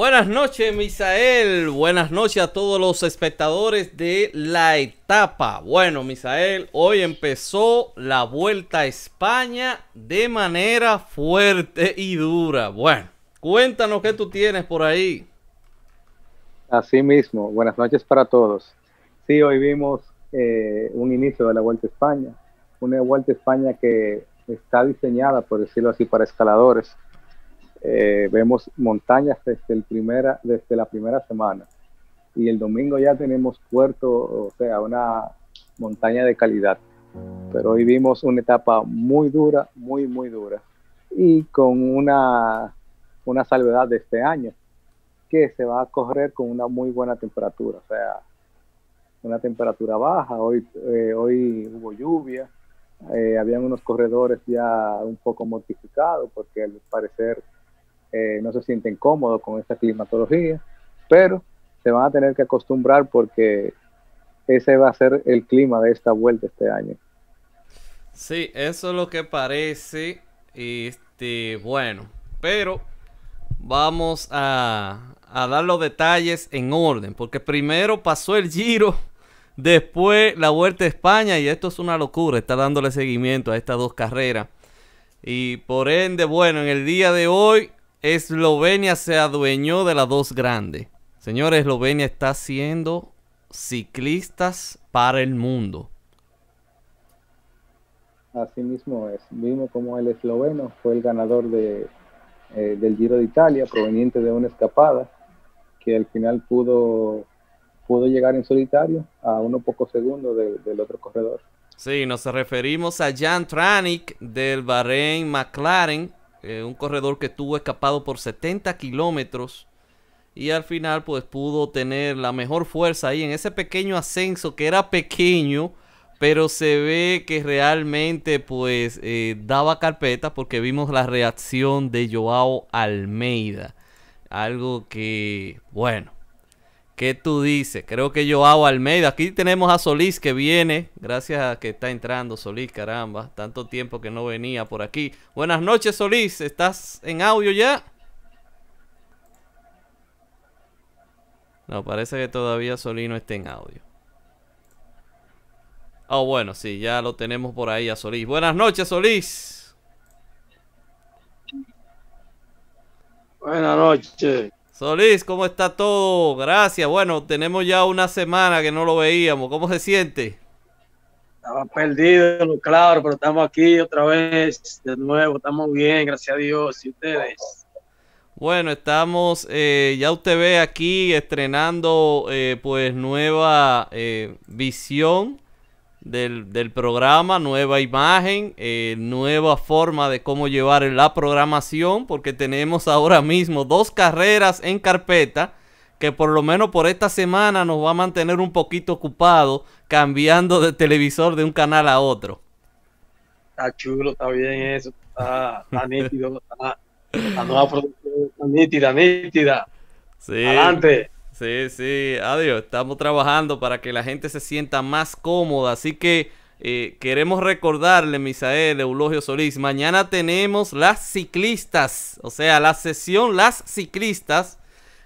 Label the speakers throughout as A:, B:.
A: Buenas noches, Misael. Buenas noches a todos los espectadores de la etapa. Bueno, Misael, hoy empezó la vuelta a España de manera fuerte y dura. Bueno, cuéntanos qué tú tienes por ahí.
B: Así mismo, buenas noches para todos. Sí, hoy vimos eh, un inicio de la Vuelta a España, una Vuelta a España que está diseñada, por decirlo así, para escaladores eh, vemos montañas desde, el primera, desde la primera semana. Y el domingo ya tenemos puerto, o sea, una montaña de calidad. Pero hoy vimos una etapa muy dura, muy, muy dura. Y con una, una salvedad de este año, que se va a correr con una muy buena temperatura. O sea, una temperatura baja. Hoy, eh, hoy hubo lluvia. Eh, habían unos corredores ya un poco mortificados porque al parecer eh, no se sienten cómodos con esta climatología, pero se van a tener que acostumbrar porque ese va a ser el clima de esta vuelta este año.
A: Sí, eso es lo que parece. Este, bueno, pero vamos a, a dar los detalles en orden, porque primero pasó el giro, después la Vuelta a España, y esto es una locura, está dándole seguimiento a estas dos carreras. Y por ende, bueno, en el día de hoy Eslovenia se adueñó de las dos grandes. Señores, Eslovenia está siendo ciclistas para el mundo.
B: Así mismo es. mismo como el esloveno fue el ganador de, eh, del Giro de Italia, proveniente de una escapada, que al final pudo, pudo llegar en solitario a unos pocos segundos del otro corredor.
A: Sí, nos referimos a Jan Tranik del Bahrein McLaren, eh, un corredor que estuvo escapado por 70 kilómetros y al final pues pudo tener la mejor fuerza ahí en ese pequeño ascenso que era pequeño pero se ve que realmente pues eh, daba carpeta porque vimos la reacción de Joao Almeida algo que bueno ¿Qué tú dices? Creo que Joao Almeida. Aquí tenemos a Solís que viene. Gracias a que está entrando Solís, caramba. Tanto tiempo que no venía por aquí. Buenas noches, Solís. ¿Estás en audio ya? No, parece que todavía Solís no está en audio. Oh, bueno, sí, ya lo tenemos por ahí a Solís. Buenas noches, Solís. Buenas noches. Solís, ¿cómo está todo? Gracias. Bueno, tenemos ya una semana que no lo
C: veíamos. ¿Cómo se siente? Estaba perdido, claro, pero estamos aquí otra vez, de nuevo, estamos bien, gracias a Dios. ¿Y ustedes?
A: Bueno, estamos, eh, ya usted ve aquí estrenando eh, pues nueva eh, visión del, programa, nueva imagen, eh, nueva forma de cómo llevar la programación, porque tenemos ahora mismo dos carreras en carpeta que por lo menos por esta semana nos va a mantener un poquito ocupado cambiando de televisor de un canal a otro.
C: Está chulo, está bien eso, está, nítido, está, nítida, nítida. Sí. Adelante. Sí, sí, adiós. Estamos
A: trabajando para que la gente se sienta más cómoda. Así que eh, queremos recordarle, Misael, Eulogio Solís, mañana tenemos las ciclistas. O sea, la sesión Las Ciclistas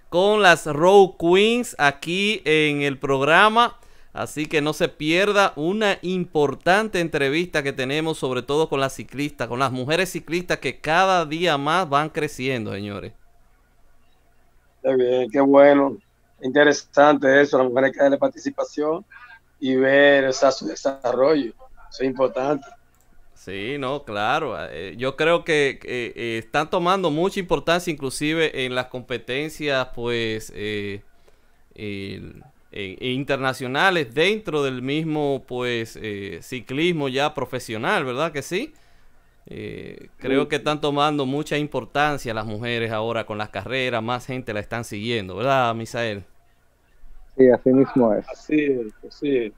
A: con las Row Queens aquí en el programa. Así que no se pierda una importante entrevista que tenemos, sobre todo con las ciclistas, con las mujeres ciclistas que cada día más van creciendo, señores.
C: Qué bien, qué bueno interesante eso, las mujeres que la participación y ver su desarrollo. Eso es importante.
A: Sí, no, claro. Eh, yo creo que eh, están tomando mucha importancia, inclusive en las competencias, pues, eh, internacionales dentro del mismo, pues, ciclismo ya profesional, ¿verdad que sí? creo que están tomando mucha importancia las mujeres ahora con las carreras, más gente la están siguiendo, ¿verdad, Misael?
B: Sí, así mismo es. Así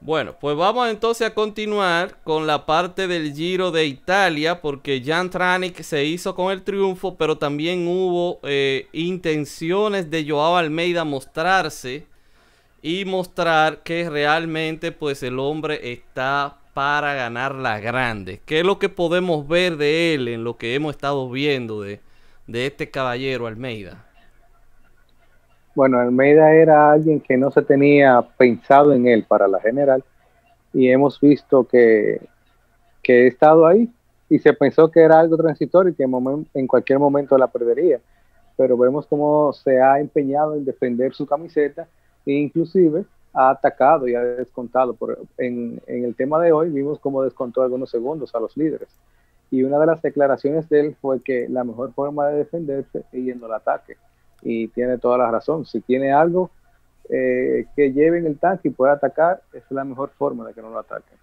A: Bueno, pues vamos entonces a continuar con la parte del Giro de Italia, porque Jan Tranic se hizo con el triunfo, pero también hubo eh, intenciones de Joao Almeida mostrarse y mostrar que realmente pues el hombre está para ganar la grande ¿Qué es lo que podemos ver de él en lo que hemos estado viendo de, de este caballero Almeida?
B: Bueno, Almeida era alguien que no se tenía pensado en él para la general y hemos visto que, que he estado ahí y se pensó que era algo transitorio y que en, cualquier momento la perdería. Pero vemos cómo se ha empeñado en defender su camiseta e inclusive ha atacado y ha descontado. Por, en, en el tema de hoy vimos cómo descontó algunos segundos a los líderes. Y una de las declaraciones de él fue que la mejor forma de defenderse es yendo al ataque y tiene toda la razón. Si tiene algo eh, que lleve en el tanque y pueda atacar, es la mejor forma de que no lo ataquen.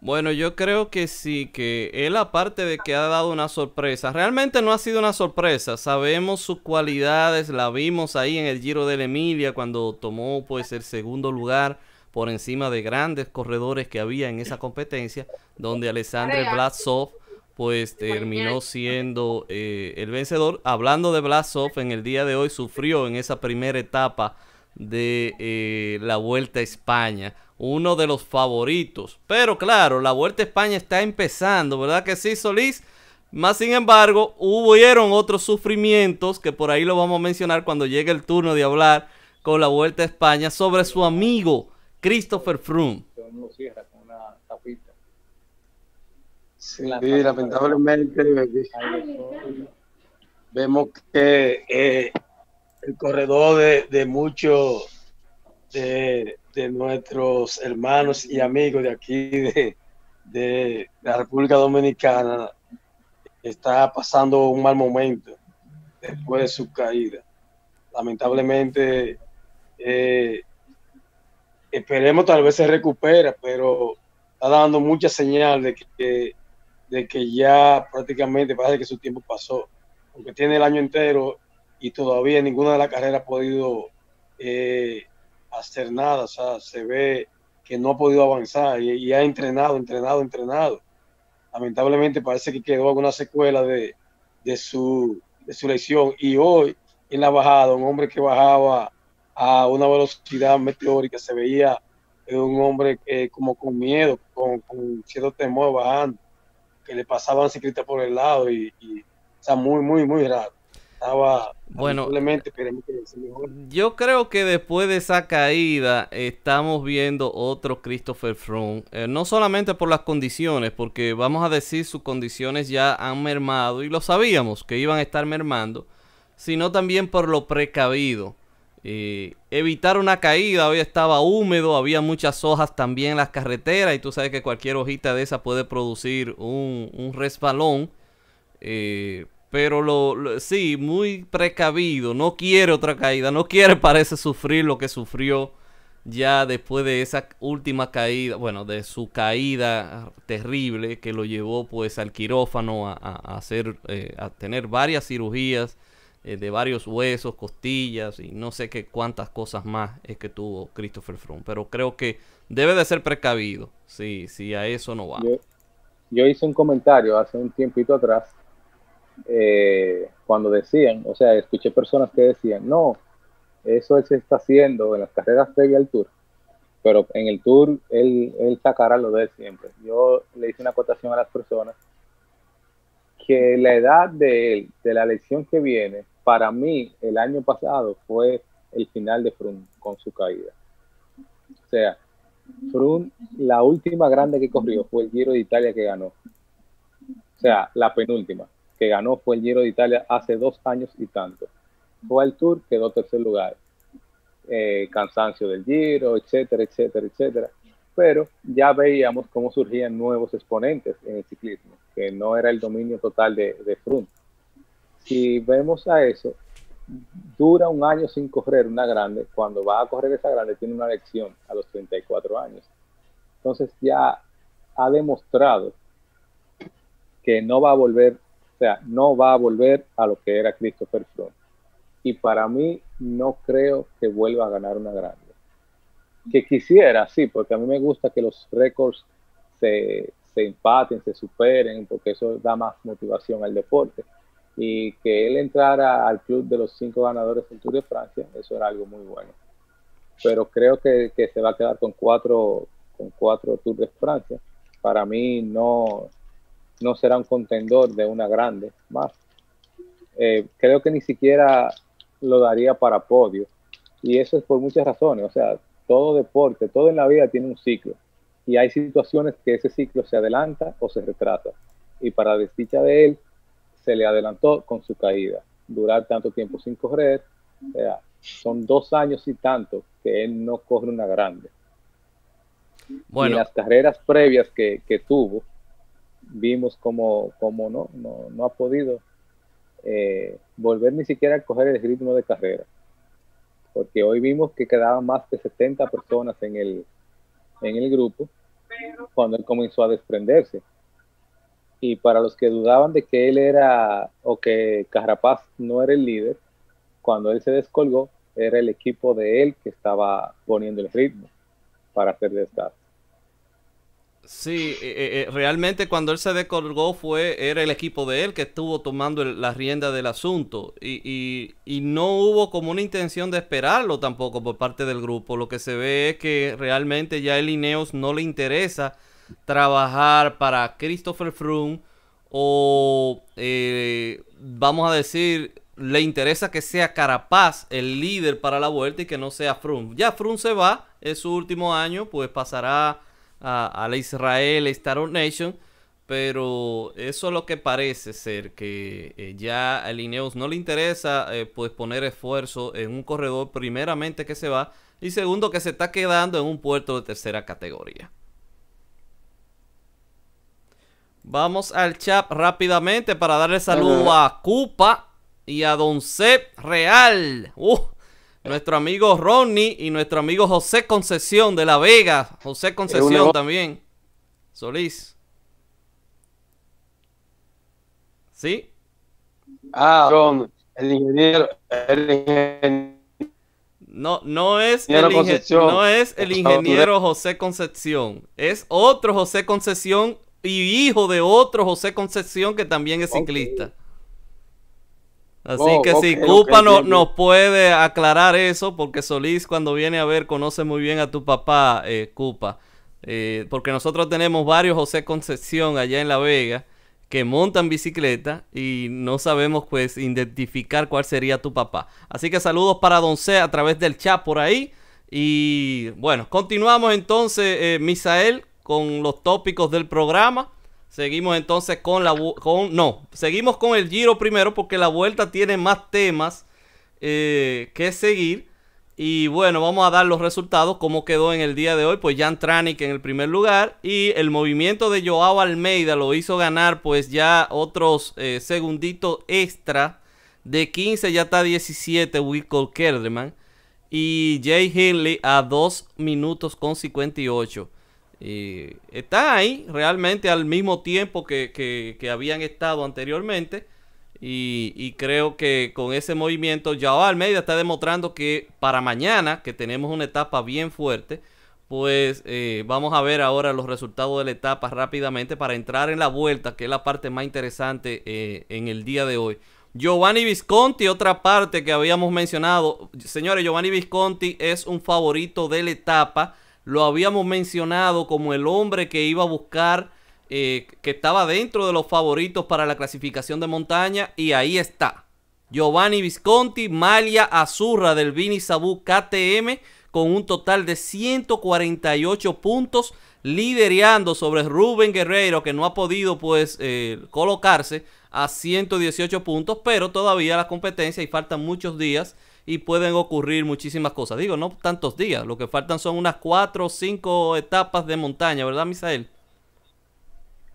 A: Bueno, yo creo que sí, que él aparte de que ha dado una sorpresa, realmente no ha sido una sorpresa, sabemos sus cualidades, la vimos ahí en el Giro de Emilia cuando tomó pues el segundo lugar por encima de grandes corredores que había en esa competencia, donde Alessandro Vlasov pues terminó siendo eh, el vencedor. Hablando de Blasov, en el día de hoy sufrió en esa primera etapa de eh, la Vuelta a España, uno de los favoritos. Pero claro, la Vuelta a España está empezando, ¿verdad que sí, Solís? Más sin embargo, hubieron otros sufrimientos que por ahí lo vamos a mencionar cuando llegue el turno de hablar con la Vuelta a España sobre su amigo Christopher Froome.
C: Sí, lamentablemente vemos que eh, el corredor de, muchos de, nuestros hermanos y amigos de aquí de, la República Dominicana está pasando un mal momento después de su caída. Lamentablemente, eh, esperemos tal vez se recupera, pero está dando mucha señal de que, de que ya prácticamente parece que su tiempo pasó, aunque tiene el año entero y todavía ninguna de las carreras ha podido eh, hacer nada, o sea, se ve que no ha podido avanzar y, ha entrenado, entrenado, entrenado. Lamentablemente parece que quedó alguna secuela de, su, de su lesión y hoy en la bajada, un hombre que bajaba a una velocidad meteórica, se veía eh, un hombre eh, como con miedo, con cierto temor bajando que le pasaban ciclistas por el lado y, muy, muy, muy raro. Estaba bueno,
A: yo creo que después de esa caída estamos viendo otro Christopher Froome, eh, no solamente por las condiciones, porque vamos a decir sus condiciones ya han mermado y lo sabíamos que iban a estar mermando, sino también por lo precavido. Eh, evitar una caída, hoy estaba húmedo, había muchas hojas también en las carreteras y tú sabes que cualquier hojita de esa puede producir un, resbalón. Eh, pero lo, sí, muy precavido, no quiere otra caída, no quiere parece sufrir lo que sufrió ya después de esa última caída, bueno, de su caída terrible que lo llevó pues al quirófano a, hacer, eh, a tener varias cirugías eh, de varios huesos, costillas y no sé qué cuántas cosas más es que tuvo Christopher Froome. Pero creo que debe de ser precavido si,
B: a eso no va. Yo, hice un comentario hace un tiempito atrás eh, cuando decían, o sea, escuché personas que decían, no, eso se está haciendo en las carreras previa al Tour. Pero en el tour él, él sacará lo de siempre. Yo le hice una acotación a las personas que la edad de, él, de, la elección que viene, para mí, el año pasado fue el final de Frun con su caída. O sea, Frun, la última grande que corrió fue el Giro de Italia que ganó. O sea, la penúltima que ganó fue el Giro de Italia hace dos años y tanto. Fue al Tour, quedó tercer lugar. Eh, cansancio del Giro, etcétera, etcétera, etcétera pero ya veíamos cómo surgían nuevos exponentes en el ciclismo, que no era el dominio total de, de Froome. Si vemos a eso, dura un año sin correr una grande, cuando va a correr esa grande tiene una lección a los 34 años. Entonces ya ha demostrado que no va a volver, o sea, no va a volver a lo que era Christopher Froome. Y para mí no creo que vuelva a ganar una grande que quisiera, sí, porque a mí me gusta que los récords se, se empaten, se superen, porque eso da más motivación al deporte. Y que él entrara al club de los cinco ganadores del Tour de Francia, eso era algo muy bueno. Pero creo que, se va a quedar con cuatro, con cuatro Tours de Francia. Para mí no, no será un contendor de una grande más. Eh, creo que ni siquiera lo daría para podio. Y eso es por muchas razones. O sea, todo deporte, todo en la vida tiene un ciclo. Y hay situaciones que ese ciclo se adelanta o se retrata. Y para desdicha de él, se le adelantó con su caída. Durar tanto tiempo sin correr, son dos años y tanto que él no corre una grande. Bueno. las carreras previas que, tuvo, vimos como, como no, no, no, ha podido eh, volver ni siquiera a coger el ritmo de carrera porque hoy vimos que quedaban más de 70 personas en el, en el grupo cuando él comenzó a desprenderse. Y para los que dudaban de que él era o que Carrapaz no era el líder, cuando él se descolgó, era el equipo de él que estaba poniendo el ritmo para hacer estar. Sí,
A: eh, eh, eh, realmente cuando él se descolgó fue, era el equipo de él que estuvo tomando la rienda del asunto y, no hubo como una intención de esperarlo tampoco por parte del grupo. Lo que se ve es que realmente ya el Ineos no le interesa trabajar para Christopher Froome o vamos a decir le interesa que sea Carapaz el líder para la vuelta y que no sea Froome. Ya Froome se va, es su último año, pues pasará a, la Israel Star Nation, pero eso es lo que parece ser, que eh, ya a Ineos no le interesa eh, pues poner esfuerzo en un corredor primeramente que se va y segundo que se está quedando en un puerto de tercera categoría. Vamos al chat rápidamente para darle saludo a Cupa y a Don Cep Real. Uh, nuestro amigo Ronnie y nuestro amigo José Concesión de La Vega. José Concesión también. Solís. ¿Sí?
C: Ah, el ingeniero, No, no es, el no es el ingeniero
A: José Concepción. Es otro José Concepción y hijo de otro José Concepción que también es ciclista. Así oh, que si Cupa no, nos puede aclarar eso, porque Solís cuando viene a ver conoce muy bien a tu papá, eh, Cupa. Eh, porque nosotros tenemos varios José Concepción allá en La Vega que montan bicicleta y no sabemos pues identificar cuál sería tu papá. Así que saludos para Don C a través del chat por ahí. Y bueno, continuamos entonces, eh, Misael, con los tópicos del programa. Seguimos entonces con la... Con, no, seguimos con el giro primero porque la vuelta tiene más temas eh, que seguir. Y bueno, vamos a dar los resultados, como quedó en el día de hoy. Pues Jan Tranic en el primer lugar y el movimiento de Joao Almeida lo hizo ganar pues ya otros eh, segunditos extra. De 15 ya está 17 Wilco Kelderman y Jay Hinley a 2 minutos con 58 y está ahí realmente al mismo tiempo que, habían estado anteriormente. Y, creo que con ese movimiento, al Media está demostrando que para mañana, que tenemos una etapa bien fuerte, pues eh, vamos a ver ahora los resultados de la etapa rápidamente para entrar en la vuelta, que es la parte más interesante eh, en el día de hoy. Giovanni Visconti, otra parte que habíamos mencionado. Señores, Giovanni Visconti es un favorito de la etapa lo habíamos mencionado como el hombre que iba a buscar, eh, que estaba dentro de los favoritos para la clasificación de montaña, y ahí está. Giovanni Visconti, Malia Azurra del Vini Sabu KTM, con un total de 148 puntos, liderando sobre Rubén Guerrero, que no ha podido pues eh, colocarse a 118 puntos, pero todavía la competencia y faltan muchos días y pueden ocurrir muchísimas cosas. Digo, no tantos días, lo que faltan son unas cuatro o cinco etapas de montaña, ¿verdad, Misael?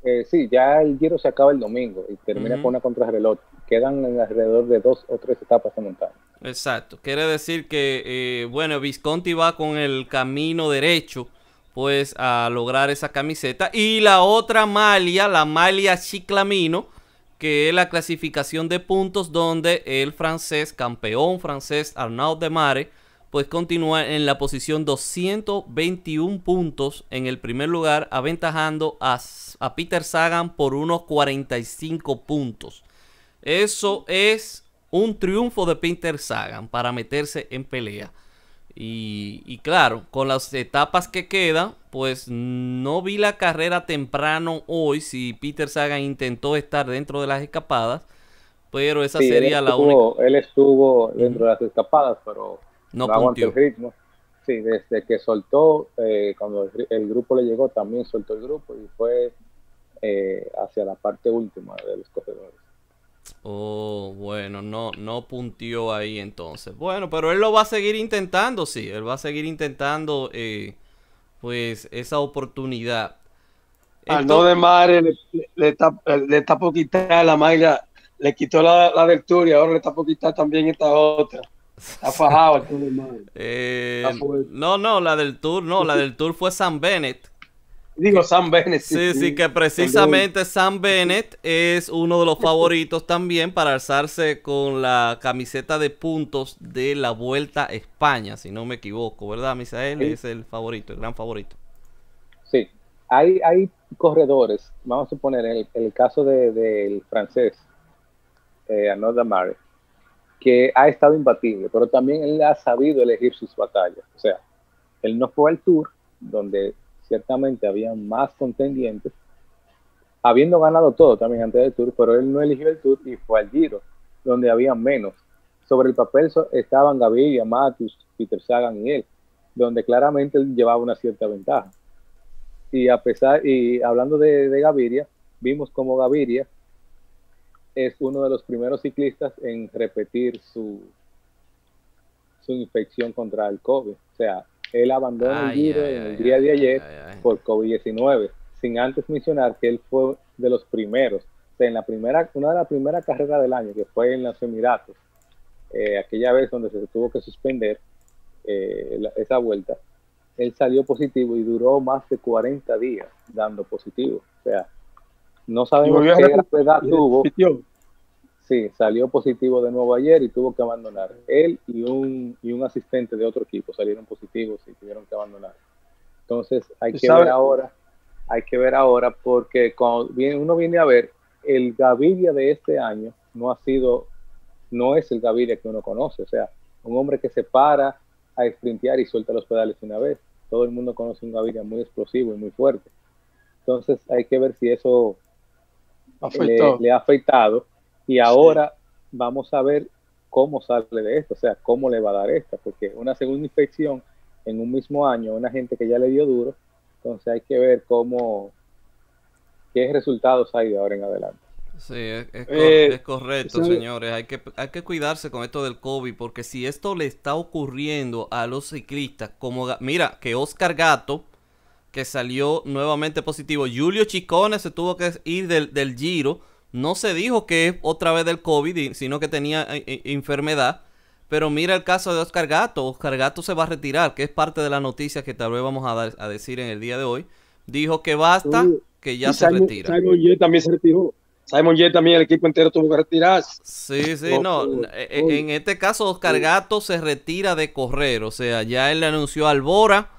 B: Eh, sí, ya el giro se acaba el domingo y termina con una contrarreloj. Quedan alrededor de dos o tres etapas de montaña.
A: Exacto, quiere decir que, eh, bueno, Visconti va con el camino derecho pues a lograr esa camiseta. Y la otra malia, la malia Chiclamino, que es la clasificación de puntos donde el francés, campeón francés Arnaud de Mare, pues continúa en la posición 221 puntos en el primer lugar, aventajando a, a Peter Sagan por unos 45 puntos. Eso es un triunfo de Peter Sagan para meterse en pelea. Y, claro, con las etapas que quedan, pues no vi la carrera temprano hoy. Si Peter Sagan intentó estar dentro de las escapadas, pero esa sería la única.
B: Él estuvo dentro de las escapadas, pero no, no el ritmo. Sí, desde que soltó, eh, cuando el, grupo le llegó, también soltó el grupo y fue eh, hacia la parte última de los corredores.
A: Oh, bueno, no, no puntió ahí entonces. Bueno, pero él lo va a seguir intentando, sí. Él va a seguir intentando, eh, pues, esa oportunidad. Al no de
C: Mare le, está, le la malla, le quitó la, del tour y ahora le está por quitar también esta otra. Está fajado el tour de eh,
A: no, no, la del tour, no, la del tour fue San Bennett Digo Sam Bennett. Sí, sí, que precisamente Sam Bennett es uno de los favoritos también para alzarse con la camiseta de puntos de la Vuelta a España, si no me equivoco, ¿verdad, Misael? Es el favorito, el gran favorito.
B: Sí, hay, hay corredores, vamos a suponer el, caso del francés, eh, Arnaud Damare, que ha estado imbatible, pero también él ha sabido elegir sus batallas. O sea, él no fue al Tour, donde ciertamente había más contendientes, habiendo ganado todo también antes del Tour, pero él no eligió el Tour y fue al Giro, donde había menos. Sobre el papel estaban Gaviria, Matus, Peter Sagan y él, donde claramente él llevaba una cierta ventaja. Y a pesar, y hablando de, Gaviria, vimos como Gaviria es uno de los primeros ciclistas en repetir su, su infección contra el COVID. O sea, él abandonó el Giro el día de ayer por COVID-19, sin antes mencionar que él fue de los primeros, en la primera, una de las primeras carreras del año, que fue en los Emiratos, eh, aquella vez donde se tuvo que suspender eh, esa vuelta, él salió positivo y duró más de 40 días dando positivo. O sea, no sabemos qué edad tuvo. Sí, salió positivo de nuevo ayer y tuvo que abandonar. Él y un, y un asistente de otro equipo salieron positivos y tuvieron que abandonar. Entonces hay que ver ahora, hay que ver ahora porque cuando viene, uno viene a ver, el Gaviria de este año no ha sido, no es el Gaviria que uno conoce, o sea, un hombre que se para a sprintear y suelta los pedales una vez. Todo el mundo conoce un Gaviria muy explosivo y muy fuerte. Entonces hay que ver si eso le, le ha afectado
C: y ahora
B: vamos a ver cómo sale de esto, o sea, cómo le va a dar esta, porque una segunda infección en un mismo año, una gente que ya le dio duro, entonces hay que ver cómo, qué resultados hay de ahora en adelante.
A: Sí, es, eh, correcto, señores. Hay que, hay que cuidarse con esto del COVID, porque si esto le está ocurriendo a los ciclistas, como mira, que Oscar Gato, que salió nuevamente positivo, Julio Chicones se tuvo que ir del, del giro no se dijo que es otra vez del COVID, sino que tenía eh, eh, enfermedad. Pero mira el caso de Oscar Gato. Oscar Gato se va a retirar, que es parte de la noticia que tal vez vamos a, dar, a decir en el día de hoy. Dijo que basta, que
C: ya se retira. Simon Yeh también se retiró. Simon Yeh también, el equipo entero tuvo que retirarse. Sí, sí, no.
A: Eh, en, este caso, Oscar Gato se retira de correr. O sea, ya él le anunció al Albora.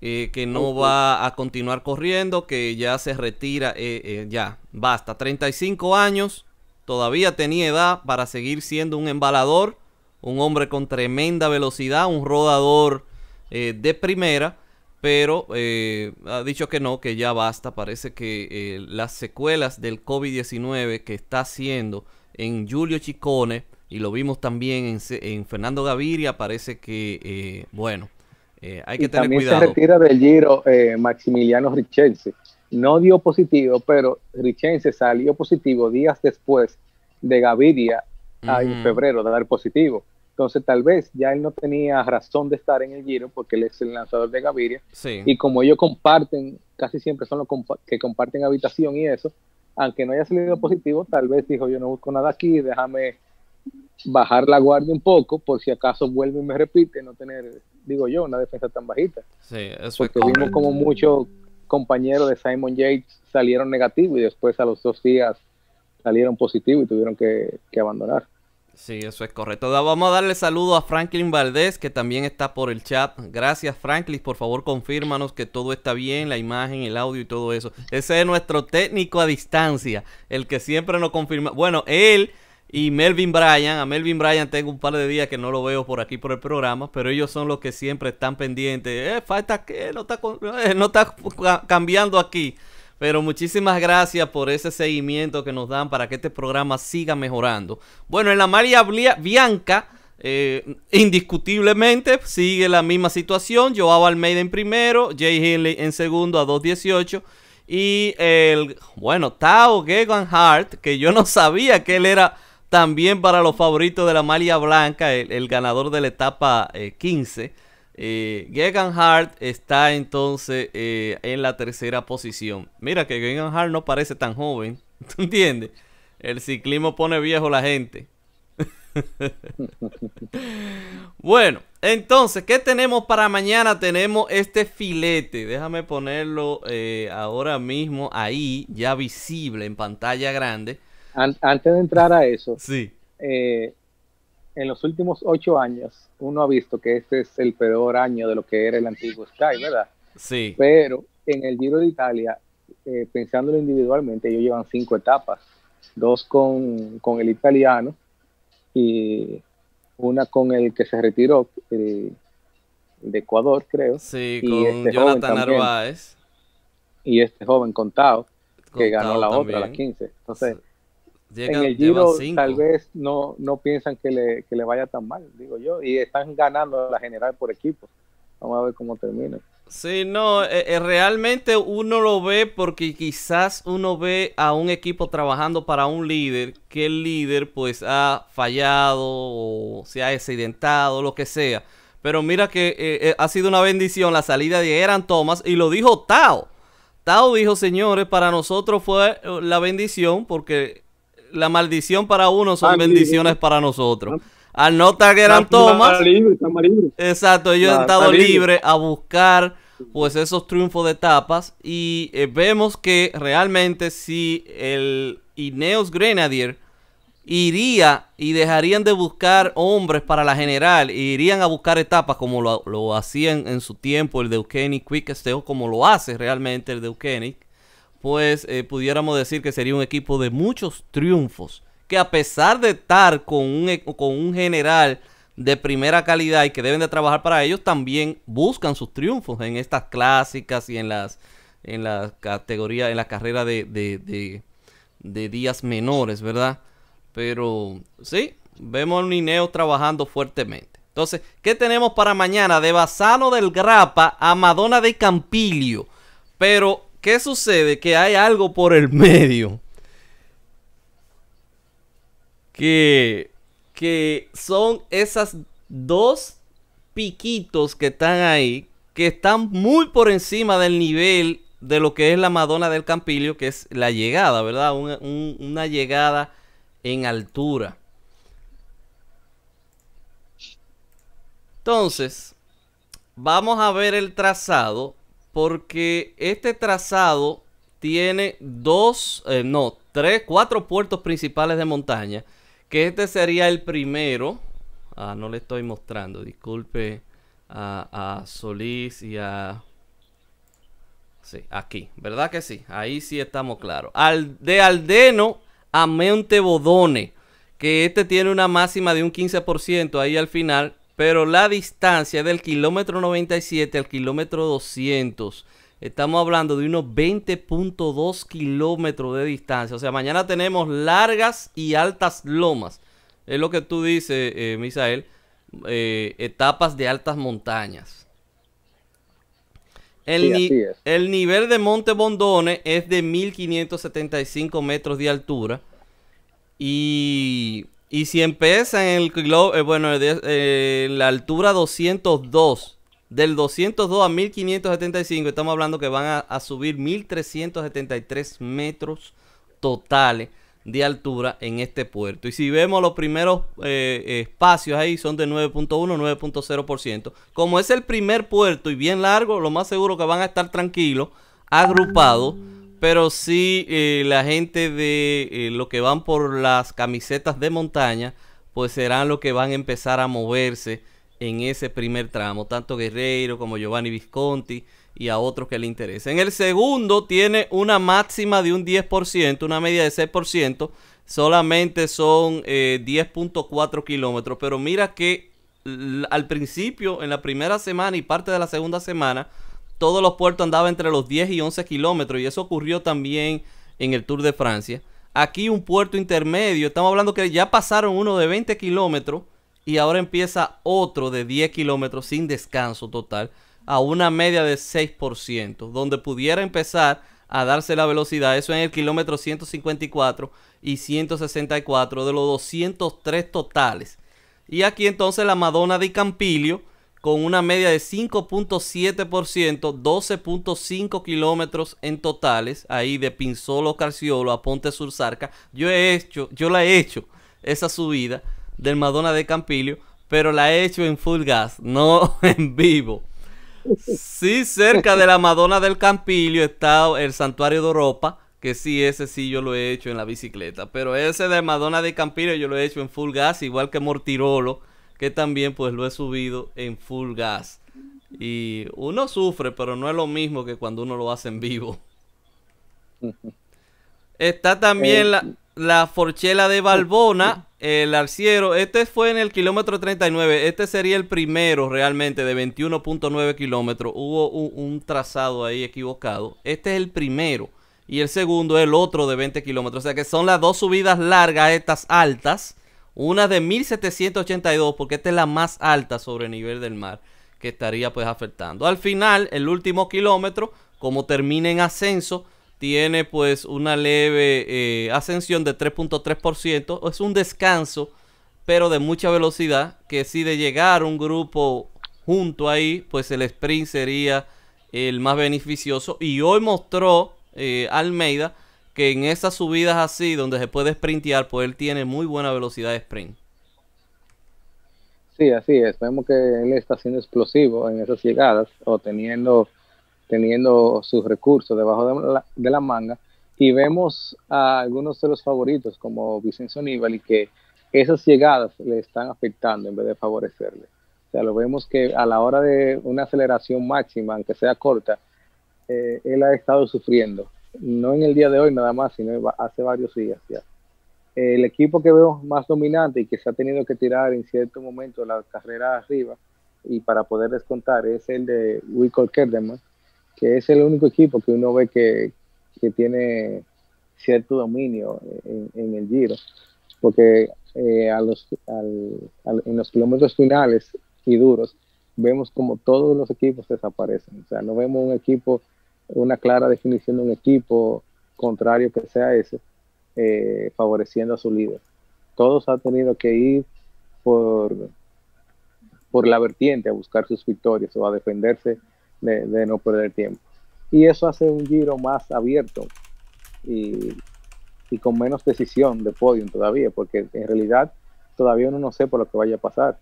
A: Eh, que no va a continuar corriendo, que ya se retira, eh, eh, ya, basta, 35 años, todavía tenía edad para seguir siendo un embalador, un hombre con tremenda velocidad, un rodador de primera, pero ha dicho que no, que ya basta, parece que las secuelas del COVID-19 que está haciendo en Julio Chicone, y lo vimos también en Fernando Gaviria, parece que, bueno, eh, hay también se retira
B: del Giro eh, Maximiliano Richense. No dio positivo, pero Richense salió positivo días después de Gaviria ah, en mm. febrero de dar positivo. Entonces tal vez ya él no tenía razón de estar en el Giro porque él es el lanzador de Gaviria. Y como ellos comparten, casi siempre son los que comparten habitación y eso, aunque no haya salido positivo, tal vez dijo yo no busco nada aquí, déjame bajar la guardia un poco por si acaso vuelve y me repite, no tener digo yo, una defensa tan bajita. Sí, eso Porque vimos como muchos compañeros de Simon Yates salieron negativos y después a los dos días salieron positivos y tuvieron que, que abandonar.
A: Sí, eso es correcto. Vamos a darle saludo a Franklin Valdés, que también está por el chat. Gracias, Franklin. Por favor, confírmanos que todo está bien, la imagen, el audio y todo eso. Ese es nuestro técnico a distancia, el que siempre nos confirma. Bueno, él y Melvin Bryan, a Melvin Bryan tengo un par de días que no lo veo por aquí por el programa, pero ellos son los que siempre están pendientes. Eh, falta que no está, eh, no está cambiando aquí. Pero muchísimas gracias por ese seguimiento que nos dan para que este programa siga mejorando. Bueno, en la María Bianca, eh, indiscutiblemente sigue la misma situación. Joao Almeida en primero, Jay Henley en segundo a 2.18. Y el, bueno, Tao Gegan Hart, que yo no sabía que él era también para los favoritos de la Malia Blanca, el, ganador de la etapa 15. Eh, eh está entonces eh, en la tercera posición. Mira que Gegenhardt no parece tan joven. ¿Tú entiendes? El ciclismo pone viejo la gente. bueno, entonces, ¿qué tenemos para mañana? Tenemos este filete. Déjame ponerlo eh, ahora mismo ahí,
B: ya visible en pantalla grande antes de entrar a eso, sí. Eh, en los últimos ocho años, uno ha visto que este es el peor año de lo que era el antiguo Sky, ¿verdad? Sí. Pero en el Giro de Italia, eh, pensándolo individualmente, ellos llevan cinco etapas, dos con, el italiano y una con el que se retiró, eh, de Ecuador, creo. Sí, y con este Jonathan Arbaez. Y este joven contado, que ganó la otra, la 15. Entonces, en tal vez no, no piensan que le, vaya tan mal, digo yo, y están ganando la general por equipo. Vamos a ver cómo termina.
A: Sí, no, eh, eh, realmente uno lo ve porque quizás uno ve a un equipo trabajando para un líder, que el líder pues ha fallado o se ha accidentado, lo que sea. Pero mira que eh, ha sido una bendición la salida de Eran Thomas y lo dijo Tao. Tao dijo, señores, para nosotros fue la bendición porque la maldición para uno son ah, bendiciones para nosotros. Ah. Al no que Estamos Thomas. Exacto, ellos han estado libres a buscar pues esos triunfos de etapas Y eh, vemos que realmente si el Ineos Grenadier iría y dejarían de buscar hombres para la general, e irían a buscar etapas como lo, hacían en su tiempo el de Eukenic Quick Steel, como lo hace realmente el de Eukenic pues eh, pudiéramos decir que sería un equipo de muchos triunfos, que a pesar de estar con un, e, con un general de primera calidad y que deben de trabajar para ellos, también buscan sus triunfos en estas clásicas y en las en la en la carrera de, de, días menores, ¿verdad? Pero sí, vemos al Nineo trabajando fuertemente. Entonces, ¿qué tenemos para mañana? De Basano del Grappa a Madonna de Campilio. Pero ¿Qué sucede? Que hay algo por el medio. Que, que son esas dos piquitos que están ahí, que están muy por encima del nivel de lo que es la Madonna del Campillo, que es la llegada, ¿verdad? una llegada en altura. Entonces, vamos a ver el trazado porque este trazado tiene dos, eh, no, tres, cuatro puertos principales de montaña, que este sería el primero. Ah, no le estoy mostrando, disculpe a, a Solís y a... Sí, aquí, ¿verdad que sí? Ahí sí estamos claros. Al, de Aldeno a Bodone, que este tiene una máxima de un 15% ahí al final pero la distancia del kilómetro 97 al kilómetro 200, estamos hablando de unos 20.2 kilómetros de distancia. O sea, mañana tenemos largas y altas lomas. Es lo que tú dices, eh, Misael, eh, etapas de altas montañas. El, el, nivel de Monte Bondone es de 1575 metros de altura y y si empieza en el eh, bueno, eh, la altura 202, del 202 a 1575, estamos hablando que van a, subir 1373 metros totales de altura en este puerto. Y si vemos los primeros eh, espacios ahí son de 9.1, 9.0%. Como es el primer puerto y bien largo, lo más seguro que van a estar tranquilos, agrupados pero sí eh, la gente de eh, lo que van por las camisetas de montaña, pues serán los que van a empezar a moverse en ese primer tramo, tanto Guerreiro como Giovanni Visconti y a otros que le interesen. El segundo tiene una máxima de un 10%, una media de 6%, solamente son 10.4 eh, kilómetros, pero mira que al principio, en la primera semana y parte de la segunda semana, todos los puertos andaban entre los 10 y 11 kilómetros y eso ocurrió también en el Tour de Francia. Aquí un puerto intermedio, estamos hablando que ya pasaron uno de 20 kilómetros y ahora empieza otro de 10 kilómetros sin descanso total a una media de 6%, donde pudiera empezar a darse la velocidad, eso en el kilómetro 154 y 164 de los 203 totales. Y aquí entonces la Madonna de Campilio con una media de 5.7%, 12.5 kilómetros en totales, ahí de Pinzolo, Carciolo a Ponte Surzarca. Yo he hecho, yo la he hecho, esa subida del Madonna de Campilio, pero la he hecho en full gas, no en vivo. Sí, cerca de la Madonna del Campilio está el Santuario de Europa, que sí, ese sí yo lo he hecho en la bicicleta, pero ese de Madonna de Campilio yo lo he hecho en full gas, igual que Mortirolo que también pues lo he subido en full gas. Y uno sufre, pero no es lo mismo que cuando uno lo hace en vivo. Está también eh, la, forchela de Balbona, oh, el arciero. Este fue en el kilómetro 39. Este sería el primero realmente de 21.9 kilómetros. Hubo un, un, trazado ahí equivocado. Este es el primero. Y el segundo es el otro de 20 kilómetros. O sea que son las dos subidas largas, estas altas, una de 1782, porque esta es la más alta sobre el nivel del mar que estaría pues afectando. Al final, el último kilómetro, como termina en ascenso, tiene pues una leve eh, ascensión de 3.3%. Es un descanso, pero de mucha velocidad, que si de llegar un grupo junto ahí, pues el sprint sería el más beneficioso. Y hoy mostró eh, Almeida que en esas subidas así, donde se puede sprintear, pues él tiene muy buena velocidad de sprint.
B: Sí, así es. Vemos que él está siendo explosivo en esas llegadas o teniendo, teniendo sus recursos debajo de la, de la manga. Y vemos a algunos de los favoritos, como Vicenzo Nibali, que esas llegadas le están afectando en vez de favorecerle. O sea, lo vemos que a la hora de una aceleración máxima, aunque sea corta, eh, él ha estado sufriendo no en el día de hoy nada más, sino hace varios días ya. El equipo que veo más dominante y que se ha tenido que tirar en cierto momento la carrera arriba y para poder descontar es el de Wilco Kerdeman, que es el único equipo que uno ve que, tiene cierto dominio en, el giro, porque eh, en los kilómetros finales y duros vemos como todos los equipos desaparecen, o sea, no vemos un equipo una clara definición de un equipo contrario que sea ese, eh, favoreciendo a su líder. Todos han tenido que ir por, por la vertiente a buscar sus victorias o a defenderse de, no perder tiempo. Y eso hace un giro más abierto y, con menos decisión de podium todavía, porque en realidad todavía uno no sé por lo que vaya a pasar.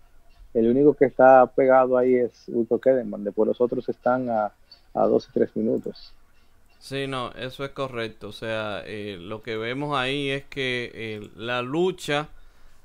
B: El único que está pegado ahí es Uto Kedeman, después los otros están a a dos o tres minutos.
A: Sí, no, eso es correcto. O sea, eh, lo que vemos ahí es que eh, la lucha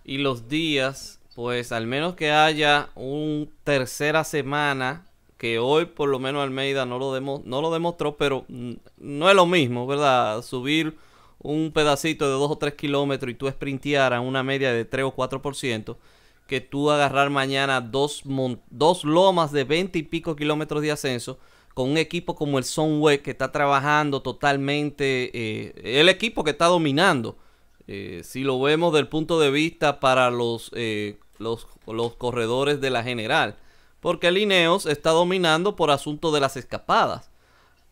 A: y los días, pues al menos que haya una tercera semana, que hoy por lo menos Almeida no lo, no lo demostró, pero no es lo mismo, ¿verdad? Subir un pedacito de dos o tres kilómetros y tú sprintear a una media de tres o cuatro por ciento, que tú agarrar mañana dos, dos lomas de veinte y pico kilómetros de ascenso con un equipo como el Sunweb que está trabajando totalmente, eh, el equipo que está dominando. Eh, si lo vemos del punto de vista para eh, los, los, corredores de la general. Porque Lineos está dominando por asunto de las escapadas.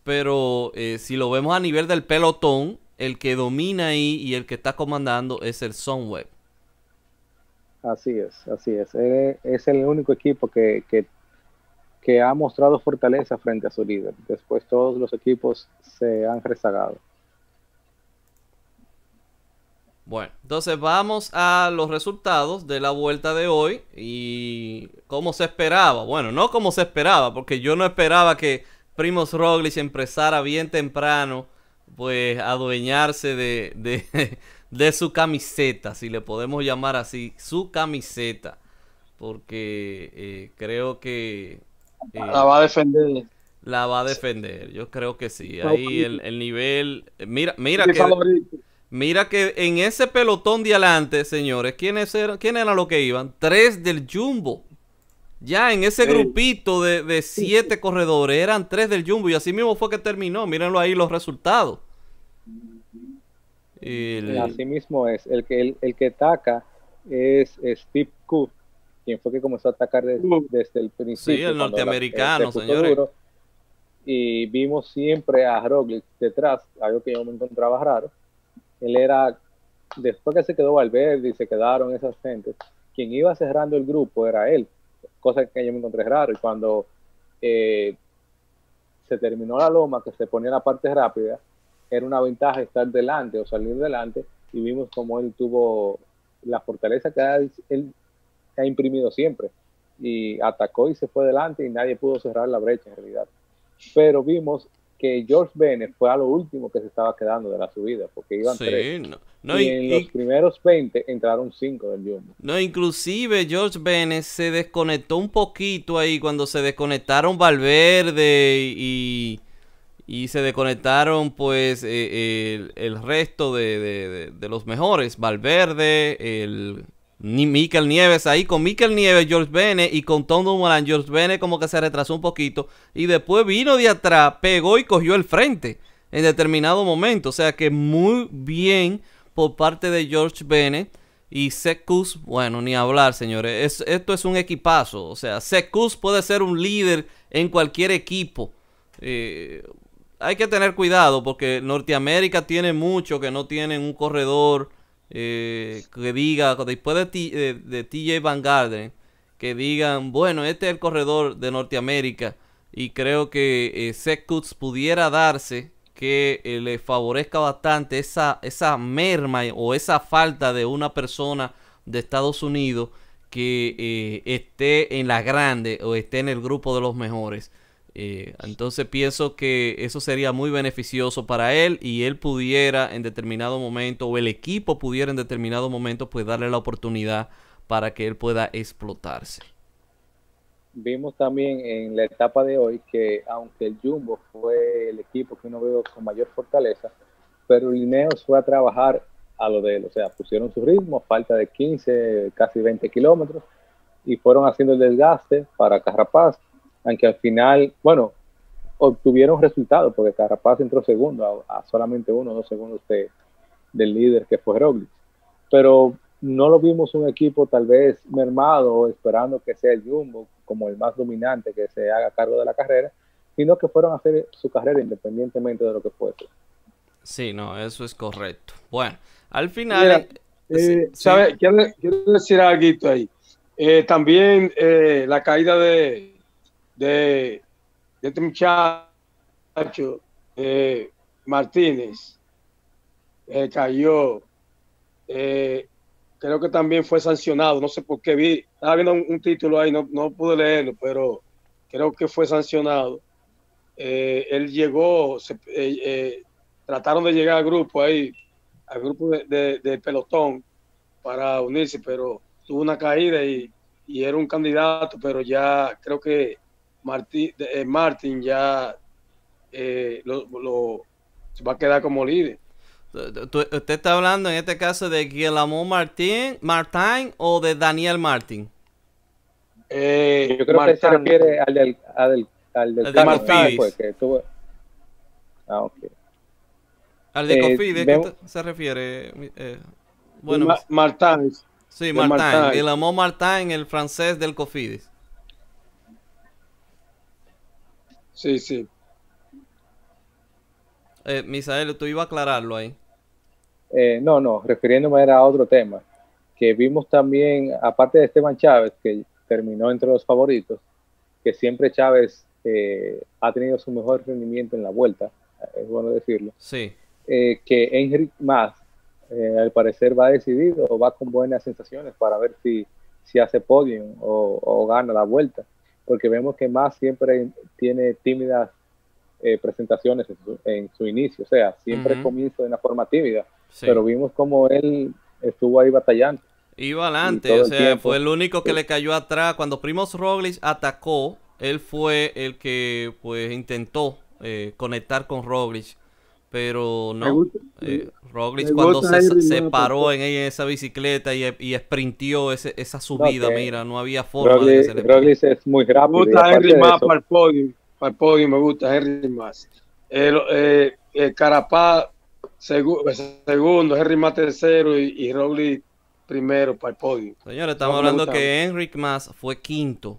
A: Pero si lo vemos a nivel del pelotón, el que domina ahí y el que está comandando es el Sunweb.
B: Así es, así es. Es el único equipo que, que que ha mostrado fortaleza frente a su líder. Después todos los equipos se han rezagado.
A: Bueno, entonces vamos a los resultados de la vuelta de hoy y como se esperaba. Bueno, no como se esperaba, porque yo no esperaba que Primos Roglic empezara bien temprano, pues adueñarse de, de, su camiseta, si le podemos llamar así, su camiseta. Porque eh, creo que eh, la va a defender. La va a defender, yo creo que sí. Ahí el, nivel. Eh, mira, mira que. Mira que en ese pelotón de adelante, señores, ¿quiénes eran, ¿quién los que iban? Tres del Jumbo. Ya en ese grupito de, siete corredores eran tres del Jumbo y así mismo fue que terminó. Mírenlo ahí los resultados. El... Así
B: mismo es. El que, el, el que ataca es Steve Cook quien fue que comenzó a atacar uh. desde el principio. Sí, el norteamericano, este, señores. y vimos siempre a Roglic detrás, algo que yo me encontraba raro. Él era, después que se quedó Valverde y se quedaron esas gentes, quien iba cerrando el grupo era él, cosa que yo me encontré raro. Y cuando eh, se terminó la loma, que se ponía la parte rápida, era una ventaja estar delante o salir delante, y vimos como él tuvo la fortaleza que él, imprimido siempre. Y atacó y se fue adelante y nadie pudo cerrar la brecha en realidad. Pero vimos que George Bennett fue a lo último que se estaba quedando de la subida, porque iban tres. No, y, en los primeros 20 entraron cinco del Jumbo.
A: No, inclusive George Bennett se desconectó un poquito ahí cuando se desconectaron Valverde y, se desconectaron pues eh, el, resto de, los mejores, Valverde, el, ni Mikel Nieves ahí, con Mikel Nieves, George Bene y con Tom Dumoulin, George Bene como que se retrasó un poquito y después vino de atrás, pegó y cogió el frente en determinado momento. O sea que muy bien por parte de George Bennett y Secus, bueno, ni hablar, señores. esto es un equipazo. O sea, Secus puede ser un líder en cualquier equipo. Eh, hay que tener cuidado porque Norteamérica tiene mucho que no tienen un corredor eh, que diga, después de, de, TJ Van Garden, que digan, bueno, este es el corredor de Norteamérica y creo que eh, Seth pudiera darse que eh, le favorezca bastante esa, esa merma o esa falta de una persona de Estados Unidos que esté en la grande o esté en el grupo de los mejores. Eh, entonces pienso que eso sería muy beneficioso para él y él pudiera en determinado momento o el equipo pudiera en determinado momento pues darle la oportunidad para que él pueda explotarse.
B: Vimos también en la etapa de hoy que aunque el Jumbo fue el equipo que uno veo con mayor fortaleza, pero Lineos fue a trabajar a lo de él, o sea, pusieron su ritmo, falta de 15, casi 20 kilómetros, y fueron haciendo el desgaste para Carrapaz, aunque al final, bueno, obtuvieron resultados, porque Carapaz entró segundo, a, solamente uno o dos segundos de, del líder que fue Roglic. Pero no lo vimos un equipo tal vez mermado, esperando que sea el Jumbo como el más dominante que se haga cargo de la carrera, sino que fueron a hacer su carrera independientemente de lo que fuese.
A: Sí, no, eso
C: es correcto. Bueno, al final... Eh, eh, ¿sabe? Quiero, decir algo ahí. Eh, también la caída de, de, este muchacho eh, Martínez eh, cayó. Eh, creo que también fue sancionado, no sé por qué vi, estaba viendo un, título ahí, no, no, pude leerlo, pero creo que fue sancionado. él llegó, trataron de llegar al grupo ahí, al grupo de, pelotón para unirse, pero tuvo una caída y, y era un candidato, pero ya creo que Martín, eh, Martin ya eh, lo, va a quedar como líder.
A: ¿Usted está hablando en este caso de Guillermo Martín, o de Daniel Martín?
B: Eh, Yo creo que se refiere al del, al al de Martín. Pues, ah, Al de eh, Cofidis ¿qué
A: se refiere? Eh, bueno, Sí, Martín. Guillermo Martín, el francés del Cofidis. Sí, sí. Eh, Misael, tú ibas a aclararlo ahí.
B: Eh, no, no, refiriéndome era a otro tema, que vimos también, aparte de Esteban Chávez, que terminó entre los favoritos, que siempre Chávez eh, ha tenido su mejor rendimiento en la vuelta, es bueno decirlo. Sí. que Enric Más, al parecer, va decidido o va con buenas sensaciones para ver si, si hace podium o, o gana la vuelta porque vemos que más siempre tiene tímidas eh, presentaciones en su, inicio, o sea, siempre comienza de una forma tímida, pero vimos como él estuvo ahí batallando.
A: Iba adelante, o sea, fue el único que le cayó atrás. Cuando Primos Roglic atacó, él fue el que pues intentó eh, conectar con Roglic pero no. Eh, Roglic cuando se, paró en esa bicicleta y, y sprintió ese, esa
C: subida, mira, no había forma Roglic, de que es muy rápido. Me gusta Henry Mass para el podio, para el podio me gusta Henry más. El, eh, el eh, Carapaz eh, segundo, Henry más tercero y, y Roglic primero para el podio. Señores, estamos hablando que
A: Henry Mass fue quinto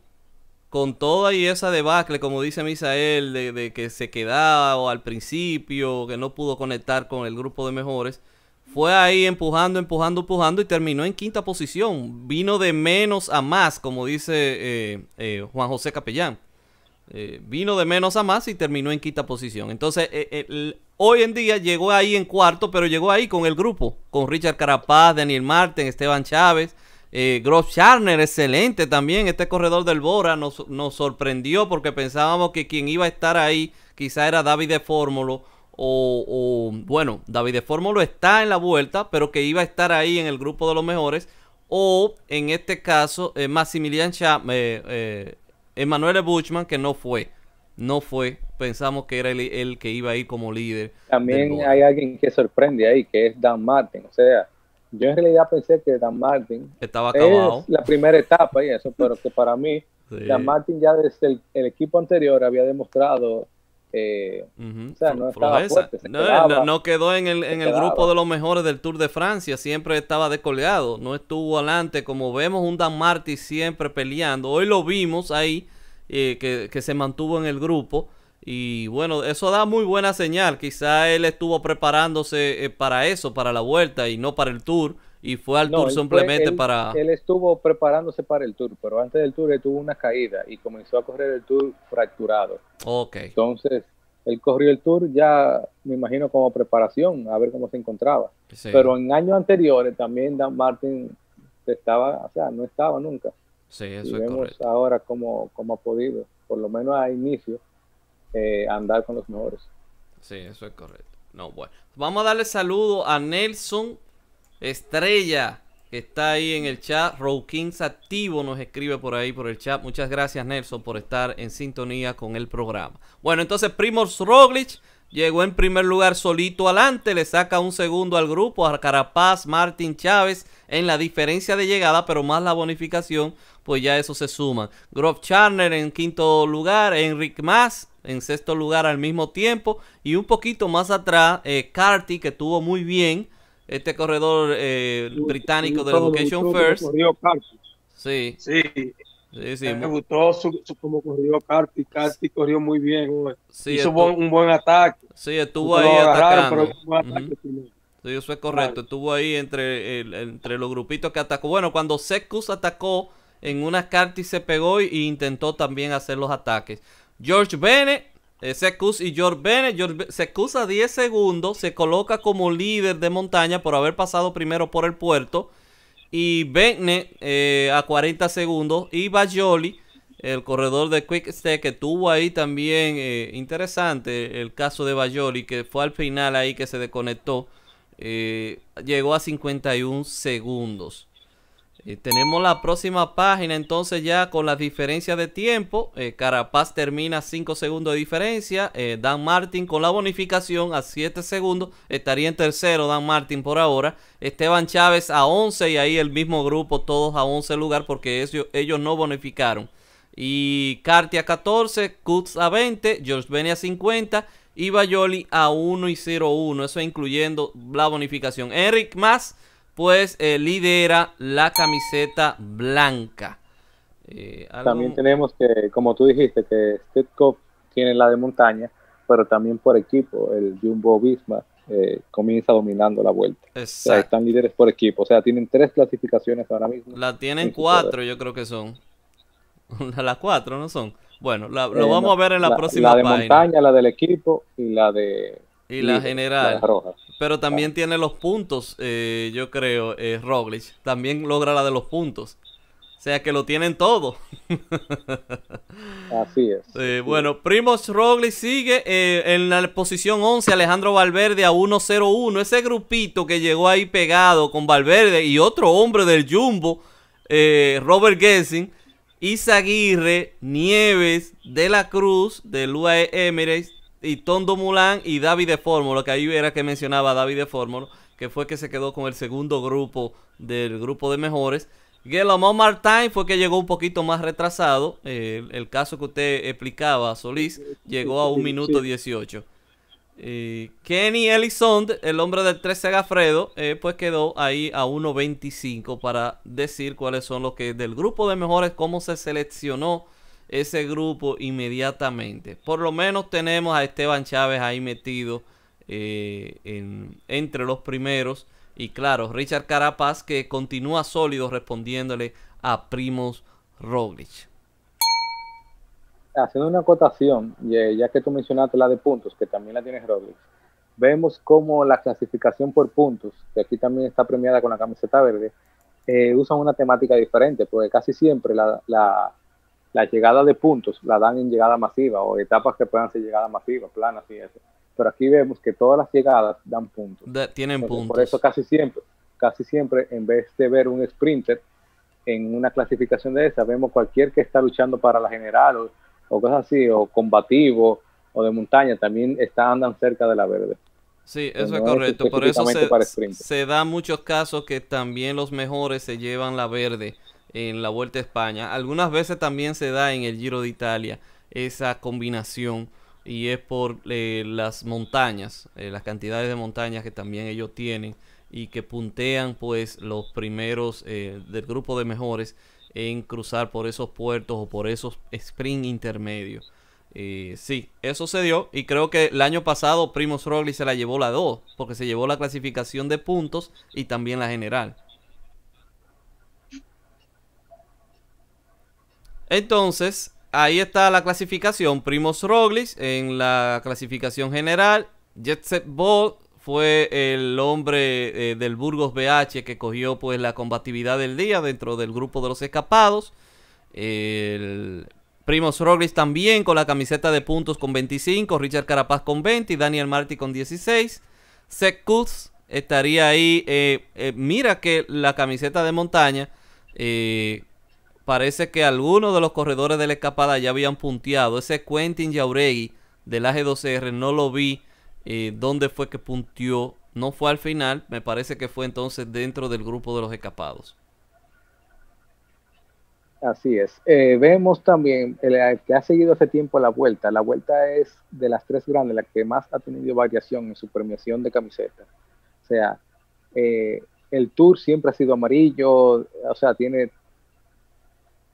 A: con toda y esa debacle, como dice Misael, de, que se quedaba al principio, que no pudo conectar con el grupo de mejores, fue ahí empujando, empujando, empujando y terminó en quinta posición. Vino de menos a más, como dice eh, eh, Juan José Capellán. Eh, vino de menos a más y terminó en quinta posición. Entonces, hoy en día llegó ahí en cuarto, pero llegó ahí con el grupo, con Richard Carapaz, Daniel Marten, Esteban Chávez. Eh, Gross Scharner, excelente también. Este corredor del Bora nos, sorprendió porque pensábamos que quien iba a estar ahí quizá era David de Fórmulo. O, bueno, David de Fórmulo está en la vuelta, pero que iba a estar ahí en el grupo de los mejores. O en este caso, eh, Maximilian Emanuel eh, eh Buchmann, que no fue. No fue. Pensamos que era él el que iba a ir como líder. También hay
B: alguien que sorprende ahí, que es Dan Martin. O sea, yo en realidad pensé que Dan Martin estaba acabado. la primera etapa y eso, pero que para mí Dan Martin ya desde el, equipo anterior había demostrado eh, o sea, no, estaba no,
A: quedó en el, grupo de los mejores del Tour de Francia, siempre estaba descolgado, no estuvo adelante, como vemos un Dan Martin siempre peleando, hoy lo vimos ahí, eh, que, que se mantuvo en el grupo, y bueno, eso da muy buena señal. Quizá él estuvo preparándose eh, para eso, para la vuelta y no para el tour. Y fue al tour simplemente para... Él
B: estuvo preparándose para el tour, pero antes del tour él tuvo una caída y comenzó a correr el tour fracturado. Ok. Entonces, él corrió el tour ya, me imagino, como preparación, a ver cómo se encontraba. Pero en años anteriores también Dan Martin estaba, o sea, no estaba nunca.
C: Sí, eso y es vemos
B: ahora cómo, cómo ha podido, por lo menos a inicio eh, andar con los mejores. Sí, eso es correcto. No, bueno.
A: Vamos a darle saludo a Nelson Estrella, que está ahí en el chat. Rowkins Activo nos escribe por ahí, por el chat. Muchas gracias, Nelson, por estar en sintonía con el programa. Bueno, entonces Primoz Roglic Llegó en primer lugar solito adelante, le saca un segundo al grupo, a Carapaz, Martín Chávez en la diferencia de llegada, pero más la bonificación, pues ya eso se suma. Groff Charner en quinto lugar, Enric Mas en sexto lugar al mismo tiempo y un poquito más atrás, eh, Carty que tuvo muy bien este corredor eh, británico británico la Education First. Sí. Sí, eh, me
C: gustó su, como corrió Carti. Carti corrió muy bien. Hizo un buen ataque. Sí, estuvo ahí
A: Sí, eso es correcto. Estuvo ahí entre, los grupitos que atacó. Bueno, cuando Secus atacó en una, Carti se pegó y, intentó también hacer los ataques. George Bennett, eh, y George Bennett. George, Secus a 10 segundos se coloca como líder de montaña por haber pasado primero por el puerto y Beckner eh, a 40 segundos y Bajoli, el corredor de Quick Step que tuvo ahí también eh, interesante el caso de Bajoli que fue al final ahí que se desconectó, eh, llegó a 51 segundos. Eh, tenemos la próxima página entonces ya con las diferencias de tiempo. Eh, Carapaz termina 5 segundos de diferencia. Eh, Dan Martin con la bonificación a 7 segundos. Estaría en tercero Dan Martin por ahora. Esteban Chávez a 11 y ahí el mismo grupo todos a 11 lugar porque ellos, no bonificaron. Y Carti a 14, Kutz a 20, George Benny a 50 y Bayoli a 1 y 0-1. Eso incluyendo la bonificación. Eric más pues eh, lidera la camiseta blanca. Eh, también
B: tenemos que, como tú dijiste, que Steadcock tiene la de montaña, pero también por equipo, el Jumbo Visma eh, comienza dominando la vuelta. O sea, están líderes por equipo, o sea, tienen tres clasificaciones ahora mismo. La tienen cuatro,
A: yo creo que son. Las cuatro, ¿no son? Bueno, lo eh, vamos a ver en la, próxima próxima La de montaña,
B: la del equipo y la de y la general. Pero también ah.
A: tiene los puntos, eh, yo creo, eh, Roglic. También logra la de los puntos. O sea que lo tienen todo.
B: Así es.
A: Eh, bueno, Primoz Roglic sigue eh, en la posición 11, Alejandro Valverde a 1-0-1. Ese grupito que llegó ahí pegado con Valverde y otro hombre del Jumbo, Robert Gessing, Isaguirre, Nieves, De la Cruz, del UAE Emirates, y Tondo Mulan y David de Fórmula, que ahí era que mencionaba David de Fórmula, que fue que se quedó con el segundo grupo del grupo de mejores. Guillermo Martin fue que llegó un poquito más retrasado. el, caso que usted explicaba, Solís, llegó a un minuto 18. Eh, Kenny Ellison, el hombre del 13 Gafredo, eh, pues quedó ahí a 1.25 para decir cuáles son los que del grupo de mejores, cómo se seleccionó ese grupo inmediatamente. Por lo menos tenemos a Esteban Chávez ahí metido eh, entre los primeros. Y claro, Richard Carapaz que continúa sólido respondiéndole a Primos Roglic.
B: Haciendo una acotación, eh, ya que tú mencionaste la de puntos, que también la tiene Roglic, vemos como la clasificación por puntos, que aquí también está premiada con la camiseta verde, eh, usan una temática diferente, porque casi siempre la la llegada de puntos la dan en llegada masiva o etapas que puedan ser llegadas masiva, planas y eso. Pero aquí vemos que todas las llegadas dan puntos.
A: tienen puntos. Por eso
B: casi siempre, casi siempre, en vez de ver un sprinter en una clasificación de esa, vemos cualquier que está luchando para la general o, cosas así, o combativo o de montaña, también está, andan cerca de la verde. Sí, eso es correcto. por eso se,
A: se da muchos casos que también los mejores se llevan la verde en la Vuelta a España. Algunas veces también se da en el Giro de Italia esa combinación y es por eh, las montañas, eh, las cantidades de montañas que también ellos tienen y que puntean pues los primeros eh, del grupo de mejores en cruzar por esos puertos o por esos sprint intermedios. sí, eso se dio y creo que el año pasado Primo Roglic se la llevó la 2 porque se llevó la clasificación de puntos y también la general. Entonces, ahí está la clasificación. Primos Roglic en la clasificación general. Set Ball fue el hombre eh, del Burgos BH que cogió pues la combatividad del día dentro del grupo de los escapados. Primos Roglic también con la camiseta de puntos con 25, Richard Carapaz con 20 y Daniel Martí con 16. Seth Kutz estaría ahí. Eh, eh, mira que la camiseta de montaña parece que algunos de los corredores de la escapada ya habían punteado. Ese Quentin Yauregui del AG2R no lo vi eh, dónde fue que punteó. No fue al final, me parece que fue entonces dentro del grupo de los escapados.
B: Así es. Eh, vemos también el que ha seguido hace tiempo la vuelta. La vuelta es de las tres grandes, la que más ha tenido variación en su premiación de camiseta. O sea, eh, el tour siempre ha sido amarillo, o sea, tiene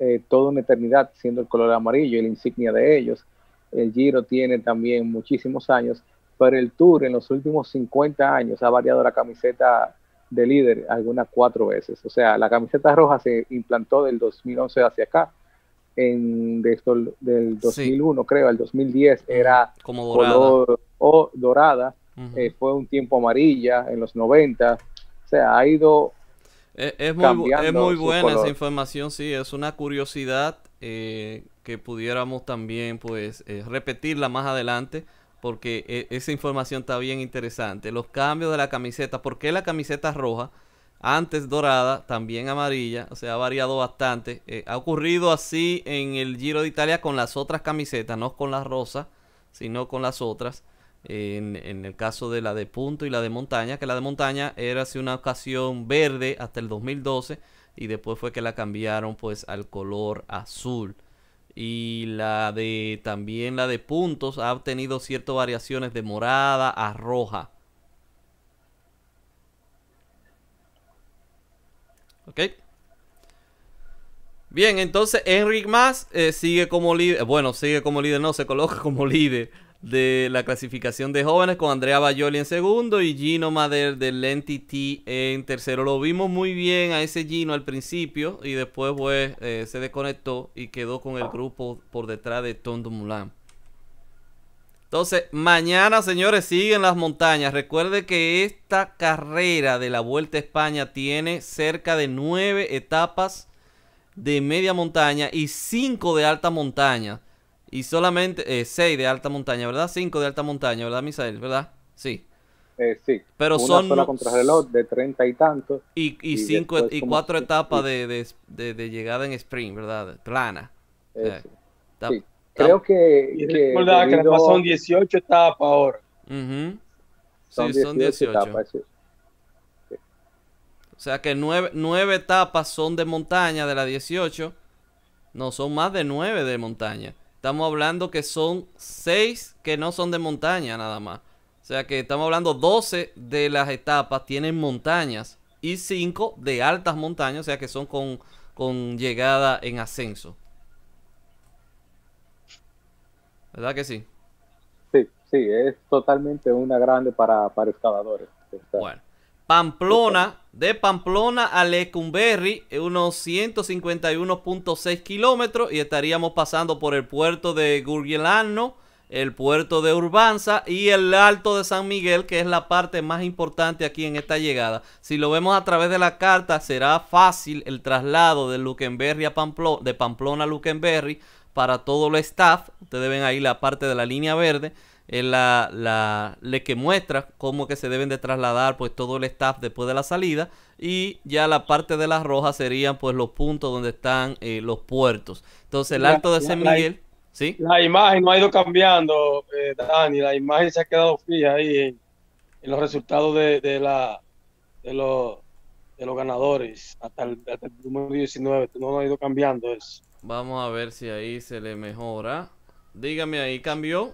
B: eh, toda una eternidad siendo el color amarillo y la insignia de ellos. El Giro tiene también muchísimos años, pero el Tour en los últimos 50 años ha variado la camiseta de líder algunas cuatro veces. O sea, la camiseta roja se implantó del 2011 hacia acá. En, esto, del 2001 creo, al 2010 era como dorada. color o dorada, eh, fue un tiempo amarilla en los 90, o sea, ha ido
A: eh, es, muy, buena esa información, sí, es una curiosidad eh, que pudiéramos también pues eh, repetirla más adelante porque e, esa información está bien interesante. Los cambios de la camiseta, ¿por qué la camiseta roja? Antes dorada, también amarilla, o sea, ha variado bastante. ha ocurrido así en el Giro de Italia con las otras camisetas, no con las rosas, sino con las otras en, el caso de la de punto y la de montaña, que la de montaña era así una ocasión verde hasta el 2012 y después fue que la cambiaron pues al color azul. Y la de también la de puntos ha obtenido ciertas variaciones de morada a roja. Ok. Bien, entonces Enric Más eh, sigue como líder. Bueno, sigue como líder, no, se coloca como líder de la clasificación de jóvenes con Andrea Bayoli en segundo y Gino Mader del Entity en tercero. Lo vimos muy bien a ese Gino al principio y después pues eh, se desconectó y quedó con el grupo por detrás de Tondo Mulan. Entonces, mañana, señores, siguen las montañas. Recuerde que esta carrera de la Vuelta a España tiene cerca de nueve etapas de media montaña y cinco de alta montaña. Y solamente eh, 6 de alta montaña, ¿verdad? 5 de alta montaña, ¿verdad, Misael? ¿Verdad? Sí.
B: Eh, sí. Pero una son. Una contrarreloj de 30 y tanto. Y, y, etapas de,
A: llegada en sprint, ¿verdad? Plana. Eh, sí. Creo
B: que.
A: son
C: 18 etapas ahora. sí, son 18 etapas.
A: O sea que nueve, etapas son de montaña de las 18. No, son más de nueve de montaña. Estamos hablando que son seis que no son de montaña nada más. O sea que estamos hablando 12 de las etapas tienen montañas y 5 de altas montañas, o sea que son con, con llegada en ascenso. ¿Verdad que sí?
B: Sí, sí, es totalmente una grande para, para excavadores. Bueno.
A: Pamplona, de Pamplona a Lecumberri, unos 151.6 kilómetros y estaríamos pasando por el puerto de Gurgelano, el puerto de Urbanza y el Alto de San Miguel, que es la parte más importante aquí en esta llegada. Si lo vemos a través de la carta, será fácil el traslado de, a Pamplona, de Pamplona a Lecumberri para todo el staff. Ustedes ven ahí la parte de la línea verde es la, la, le que muestra cómo que se deben de trasladar pues todo el staff después de la salida y ya la parte de las rojas serían pues los puntos donde están
C: eh, los puertos. Entonces el alto de San Miguel... La imagen no ha ido cambiando, eh, Dani. La imagen se ha quedado fija ahí en, los resultados de, la, de, los, de los ganadores hasta el, hasta el número 19. No ha ido
B: cambiando eso.
A: Vamos a ver si ahí se le mejora. Dígame ahí, ¿cambió?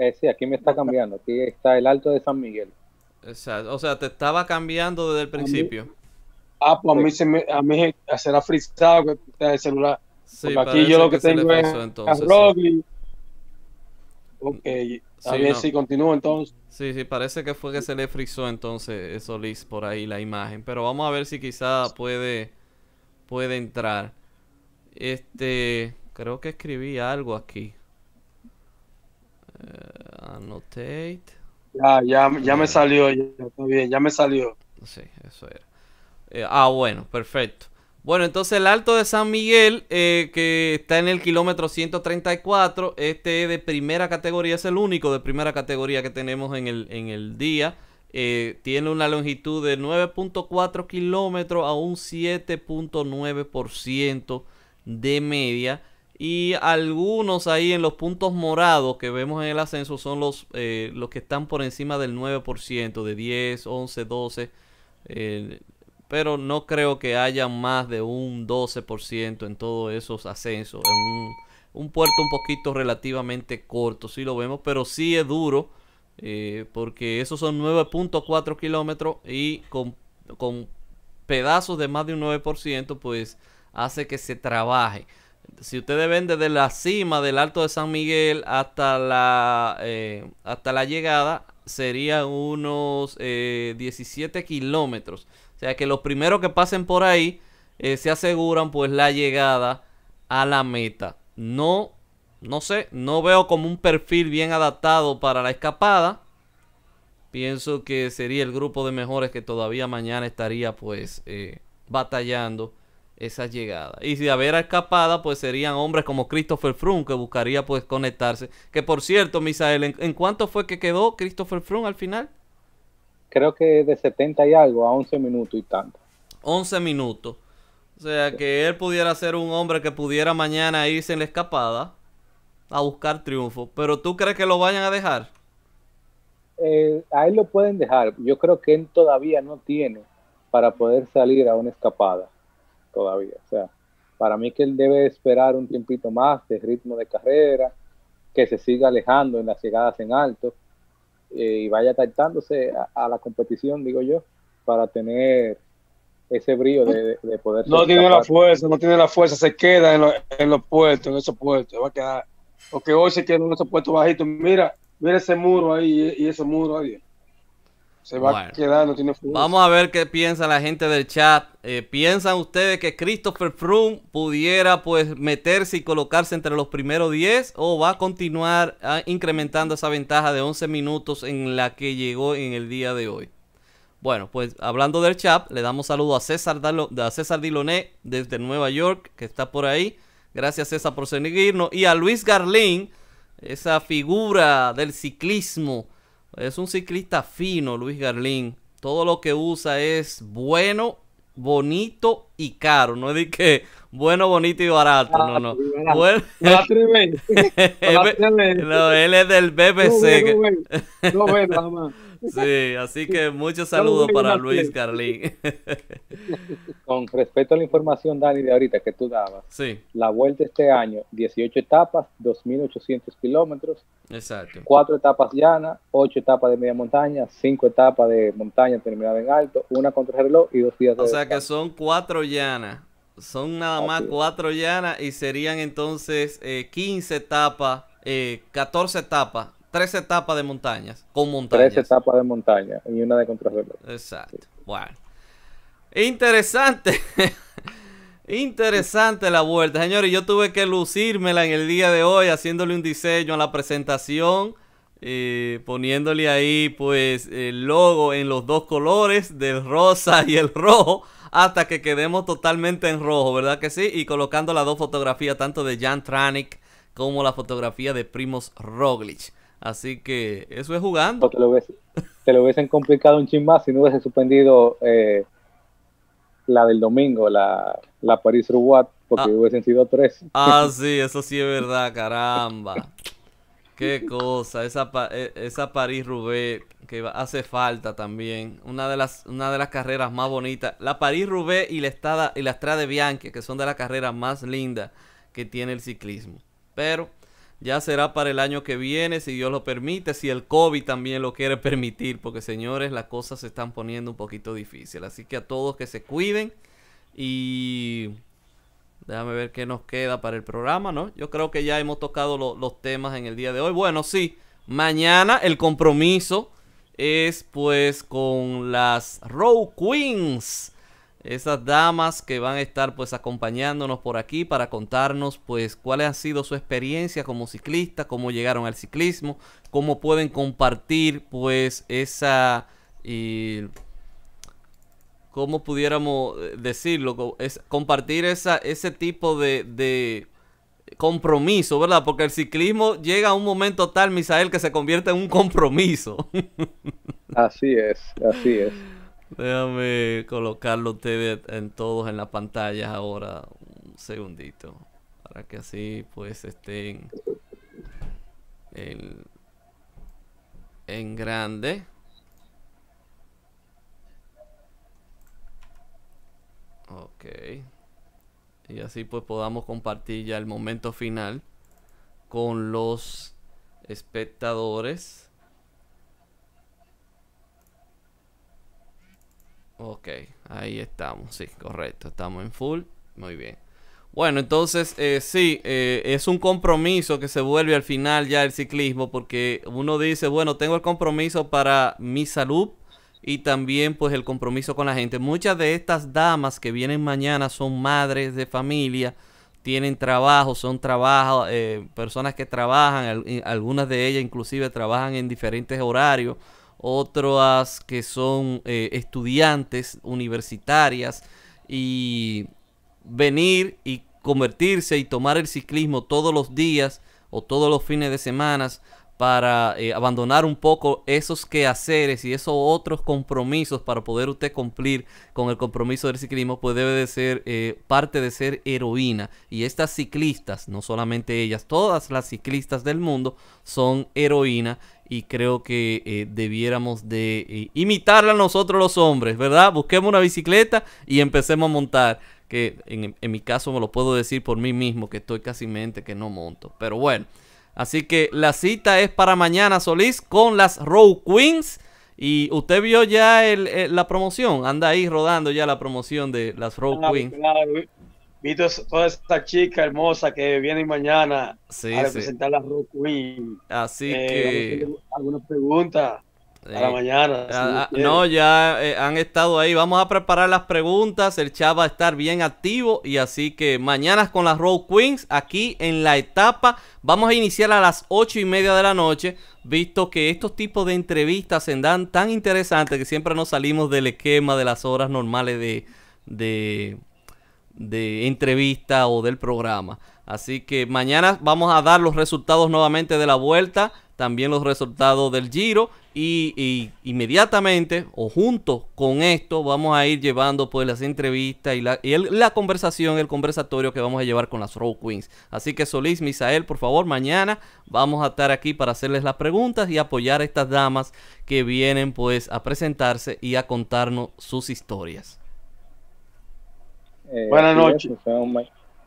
B: Eh, sí, aquí me está cambiando, aquí está el Alto de San Miguel.
A: Exacto, o sea, te estaba cambiando desde el principio.
C: ah, pues a mí se me, a mí se frisado que está el celular. Sí, aquí yo lo que, tengo es entonces, sí. Ok, mm, a ver si continúa entonces.
A: Sí, sí, parece que fue que se le frizó entonces eso eh, Liz, por ahí la imagen, pero vamos a ver si quizá puede puede entrar. Este, creo que escribí algo aquí.
C: Eh, Anotate. Ya, ya, me salió, ya, bien, ya me salió. Sí, eso era.
A: Eh, ah, bueno, perfecto. Bueno, entonces el Alto de San Miguel, eh, que está en el kilómetro 134, este es de primera categoría, es el único de primera categoría que tenemos en el, en el día. tiene una longitud de 9.4 kilómetros a un 7.9% de media. Y algunos ahí en los puntos morados que vemos en el ascenso son los, eh, los que están por encima del 9%, de 10, 11, 12. pero no creo que haya más de un 12% en todos esos ascensos. un, puerto un poquito relativamente corto, si lo vemos, pero sí es duro. Eh, porque esos son 9.4 kilómetros y con, con pedazos de más de un 9%, pues hace que se trabaje. Si ustedes ven desde la cima del Alto de San Miguel hasta la, eh, hasta la llegada, serían unos 17 eh, kilómetros. O sea que los primeros que pasen por ahí eh, se aseguran pues la llegada a la meta. No, no sé, no veo como un perfil bien adaptado para la escapada. Pienso que sería el grupo de mejores que todavía mañana estaría pues batallando esa llegada. Y si hubiera escapada, pues serían hombres como Christopher Froome que buscaría pues conectarse. Que por cierto, Misael, ¿en, cuánto fue que quedó Christopher Froome al final?
B: Creo que de 70 y algo a 11 minutos y tanto. 11 minutos.
A: O sea, que él pudiera ser un hombre que pudiera mañana irse en la escapada a buscar triunfo. Pero ¿tú crees que lo vayan a dejar?
B: Eh, a él lo pueden dejar. Yo creo que él todavía no tiene para poder salir a una escapada todavía. O sea, para mí que él debe esperar un tiempito más de ritmo de carrera, que se siga alejando en las llegadas en alto eh, y vaya tratándose a, la competición, digo yo, para tener ese brillo de, poder... No tiene la
C: fuerza, no tiene la fuerza, se queda en, en, los puestos, en esos puestos, va a quedar. Porque hoy se queda en esos puestos bajitos, mira, mira ese muro ahí y, y ese muro ahí. Se va tiene Vamos
A: a ver qué piensa la gente del chat. Eh, ¿Piensan ustedes que Christopher Froome pudiera pues meterse y colocarse entre los primeros 10 o va a continuar ah, incrementando esa ventaja de 11 minutos en la que llegó en el día de hoy? Bueno, pues hablando del chat, le damos saludo a César, Dalo, a César Diloné desde Nueva York, que está por ahí. Gracias César por seguirnos. Y a Luis Garlín, esa figura del ciclismo es un ciclista fino, Luis Garlín. Todo lo que usa es bueno, bonito y caro. No es de que bueno, bonito y barato. no, no. no, él es del BBC.
B: No, Sí, así que muchos saludos para Luis Carlín. Con respecto a la información, Dani, de ahorita que tú dabas, sí. la vuelta este año, 18 etapas, 2.800 kilómetros, Exacto. 4 etapas llanas, ocho etapas de media montaña, cinco etapas de montaña terminada en alto, una contra reloj y dos días de... O sea que son
A: cuatro llanas, son nada más 4 llanas y serían entonces 15 eh, etapas, 14 eh, etapas Tres etapas de montañas,
B: con montañas. Tres etapas de montaña y una de contrarreloj.
A: Exacto. Bueno. Interesante. Interesante la vuelta, señores. Yo tuve que lucírmela en el día de hoy haciéndole un diseño a la presentación, poniéndole ahí pues el logo en los dos colores, del rosa y el rojo, hasta que quedemos totalmente en rojo, ¿verdad que sí? Y colocando las dos fotografías, tanto de Jan Tranik, como la fotografía de Primos Roglic. Así que eso es jugando.
B: Te lo, hubiesen, complicado un chin más si no hubiese suspendido eh, la del domingo, la, la París Roubaix, porque ah. hubiesen sido tres. Ah,
A: sí, eso sí es verdad, caramba. Qué cosa, esa, e, esa París Roubaix que hace falta también. Una de las, una de las carreras más bonitas. La paris Roubaix y la Estrada y la de Bianchi, que son de las carreras más lindas que tiene el ciclismo. Pero ya será para el año que viene, si Dios lo permite, si el COVID también lo quiere permitir, porque señores, las cosas se están poniendo un poquito difícil. Así que a todos que se cuiden y déjame ver qué nos queda para el programa, ¿no? Yo creo que ya hemos tocado los temas en el día de hoy. Bueno, sí, mañana el compromiso es pues con las Row Queens esas damas que van a estar pues acompañándonos por aquí para contarnos pues cuál ha sido su experiencia como ciclista, cómo llegaron al ciclismo, cómo pueden compartir pues esa y cómo pudiéramos eh, decirlo, compartir esa, ese tipo de, de compromiso, ¿verdad? Porque el ciclismo llega a un momento tal, Misael, que se convierte en un compromiso.
B: así es, así es.
A: Déjame colocarlo ustedes en todos en la pantalla ahora. Un segundito. Para que así pues estén en, en grande. Ok. Y así pues podamos compartir ya el momento final con los espectadores. Ok, ahí estamos, sí, correcto, estamos en full, muy bien. Bueno, entonces eh, sí, eh, es un compromiso que se vuelve al final ya el ciclismo, porque uno dice, bueno, tengo el compromiso para mi salud y también pues el compromiso con la gente. Muchas de estas damas que vienen mañana son madres de familia, tienen trabajo, son eh, personas que trabajan, algunas de ellas inclusive trabajan en diferentes horarios otras que son eh, estudiantes universitarias y venir y convertirse y tomar el ciclismo todos los días o todos los fines de semana para eh, abandonar un poco esos quehaceres y esos otros compromisos para poder usted cumplir con el compromiso del ciclismo, pues debe de ser eh, parte de ser heroína. Y estas ciclistas, no solamente ellas, todas las ciclistas del mundo son heroína y creo que eh, debiéramos de eh, imitarla nosotros los hombres, ¿verdad? Busquemos una bicicleta y empecemos a montar, que en, mi caso me lo puedo decir por mí mismo, que estoy casi mente que no monto, pero bueno. Así que la cita es para mañana, Solís, con las Row Queens. Y usted vio ya eh, la promoción, anda ahí rodando ya la promoción de las Row Queens.
C: Vito, toda esta chica hermosa que viene mañana a representar las la queens Así eh, que. Algunas preguntas. para la eh, mañana. Ah, ah, no,
A: ya eh, han estado ahí. Vamos a preparar las preguntas. El chat va a estar bien activo. Y así que mañana con las Road Queens, aquí en la etapa, vamos a iniciar a las ocho y media de la noche. Visto que estos tipos de entrevistas se dan tan interesantes que siempre nos salimos del esquema de las horas normales de de entrevista o del programa. Así que mañana vamos a dar los resultados nuevamente de la vuelta, también los resultados del giro y, inmediatamente o junto con esto vamos a ir llevando pues las entrevistas y, la, y la conversación, el conversatorio que vamos a llevar con las Row Queens. Así que Solís, Misael, por favor, mañana vamos a estar aquí para hacerles las preguntas y apoyar a estas damas que vienen pues a presentarse y a contarnos sus historias.
B: Eh, buenas noches.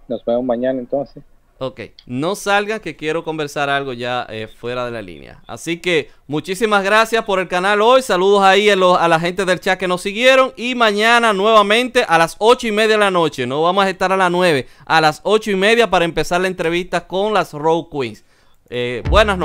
B: Nos vemos, mañana entonces.
A: Ok, no salgan que quiero conversar algo ya eh, fuera de la línea. Así que muchísimas gracias por el canal hoy. Saludos ahí a, la gente del chat que nos siguieron. Y mañana nuevamente a las ocho y media de la noche. No vamos a estar a las nueve, a las ocho y media para empezar la entrevista con las Road Queens. Eh, buenas noches.